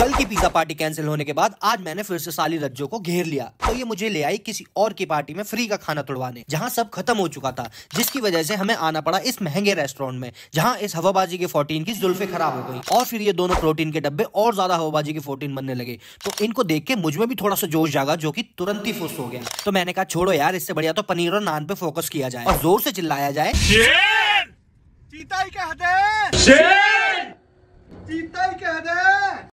कल की pizza party cancel होने के बाद आज मैंने फिर से साली रज्जो को घेर लिया तो ये मुझे ले आई किसी और की पार्टी में फ्री का खाना तोड़वाने जहाँ सब खत्म हो चुका था जिसकी वजह से हमें आना पड़ा इस महंगे रेस्टोरेंट में जहाँ इस हवाबाजी के फोर्टीन की जुल्फे खराब हो गई और फिर ये दोनों प्रोटीन के डब्बे और ज्यादा हवाबाजी के फोर्टीन बनने लगे तो इनको देख के मुझमें भी थोड़ा सा जोश जागा जो की तुरंत ही फुस हो गया तो मैंने कहा छोड़ो यार इससे बढ़िया तो पनीर और नान पे फोकस किया जाए और जोर से चिल्लाया जाए चीता ही चीता ही